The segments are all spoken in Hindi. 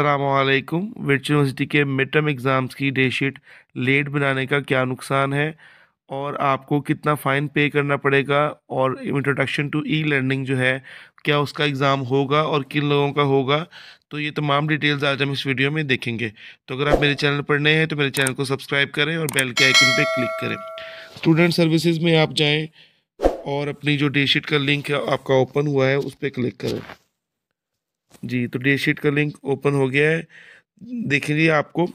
अलमैकम यूनिवर्सिटी के मिड टर्म एग्ज़ाम्स की डे शीट लेट बनाने का क्या नुकसान है और आपको कितना फ़ाइन पे करना पड़ेगा और इंट्रोडक्शन टू ई लर्निंग जो है क्या उसका एग्ज़ाम होगा और किन लोगों का होगा तो ये तमाम डिटेल्स आज हम इस वीडियो में देखेंगे तो अगर आप मेरे चैनल पर नए हैं तो मेरे चैनल को सब्सक्राइब करें और बेल के आइकन पर क्लिक करें स्टूडेंट सर्विसेज में आप जाएँ और अपनी जो डेट शीट का लिंक है आपका ओपन हुआ है उस पर क्लिक करें जी तो डेट शीट का लिंक ओपन हो गया है देखेंगे आपको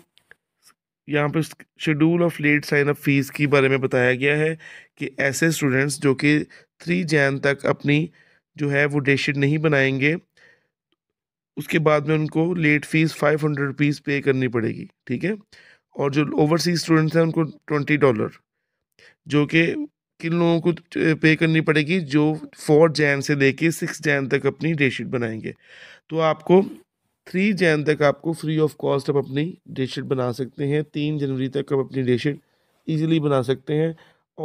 यहाँ पर schedule of late sign up fees के बारे में बताया गया है कि ऐसे स्टूडेंट्स जो कि थ्री जैन तक अपनी जो है वो डेट शीट नहीं बनाएंगे उसके बाद में उनको late fees five hundred rupees pay करनी पड़ेगी ठीक है और जो ओवरसीज स्टूडेंट्स हैं उनको ट्वेंटी डॉलर जो कि किन लोगों को पे करनी पड़ेगी जो फोर जैन से लेके सिक्स जैन तक अपनी डेटशीट बनाएंगे तो आपको थ्री जैन तक आपको फ्री ऑफ कॉस्ट आप अपनी डेटशीट बना सकते हैं तीन जनवरी तक आप अपनी डेटशीट ईजिली बना सकते हैं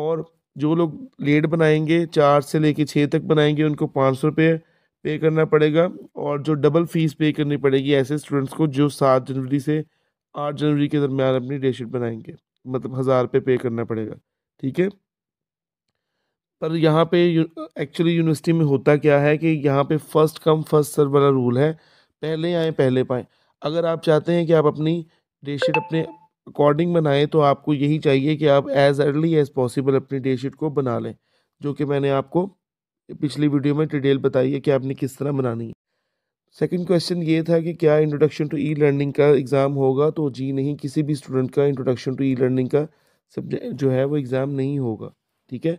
और जो लोग लेट बनाएंगे चार से लेके छः तक बनाएंगे उनको पाँच सौ रुपये पे करना पड़ेगा और जो डबल फीस पे करनी पड़ेगी ऐसे स्टूडेंट्स को जो सात जनवरी से आठ जनवरी के दरमियान अपनी डेटशीट बनाएंगे मतलब हज़ार रुपये पे करना पड़ेगा ठीक है पर यहाँ पे एक्चुअली यूनिवर्सिटी में होता क्या है कि यहाँ पे फर्स्ट कम फर्स्ट सर वाला रूल है पहले आए पहले पाएँ अगर आप चाहते हैं कि आप अपनी डेट शीट अपने अकॉर्डिंग बनाएं तो आपको यही चाहिए कि आप एज़ अर्ली एज़ पॉसिबल अपनी डेट शीट को बना लें जो कि मैंने आपको पिछली वीडियो में डिटेल बताई है कि आपने किस तरह बनानी है सेकेंड क्वेश्चन ये था कि क्या इंट्रोडक्शन टू ई लर्निंग का एग्ज़ाम होगा तो जी नहीं किसी भी स्टूडेंट का इंट्रोडक्शन टू ई लर्निंग का सब्जेक्ट जो है वो एग्ज़ाम नहीं होगा ठीक है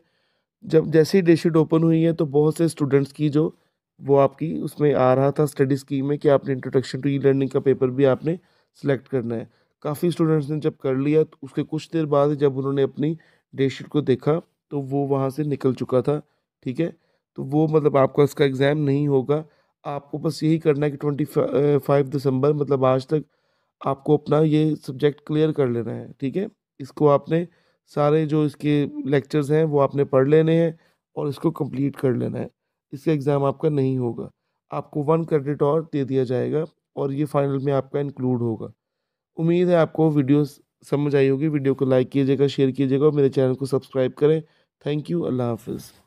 जब जैसे ही डेट ओपन हुई है तो बहुत से स्टूडेंट्स की जो वो आपकी उसमें आ रहा था स्टडी स्कीम में कि आपने इंट्रोडक्शन टू ई लर्निंग का पेपर भी आपने सेलेक्ट करना है काफ़ी स्टूडेंट्स ने जब कर लिया तो उसके कुछ देर बाद जब उन्होंने अपनी डेट को देखा तो वो वहाँ से निकल चुका था ठीक है तो वो मतलब आपका उसका एग्ज़ाम नहीं होगा आपको बस यही करना है कि ट्वेंटी फाइव दिसंबर मतलब आज तक आपको अपना ये सब्जेक्ट क्लियर कर लेना है ठीक है इसको आपने सारे जो इसके लेक्चर्स हैं वो आपने पढ़ लेने हैं और इसको कंप्लीट कर लेना है इसका एग्ज़ाम आपका नहीं होगा आपको वन क्रेडिट और दे दिया जाएगा और ये फाइनल में आपका इंक्लूड होगा उम्मीद है आपको वीडियो समझ आई होगी वीडियो को लाइक कीजिएगा शेयर कीजिएगा और मेरे चैनल को सब्सक्राइब करें थैंक यू अल्लाह हाफिज़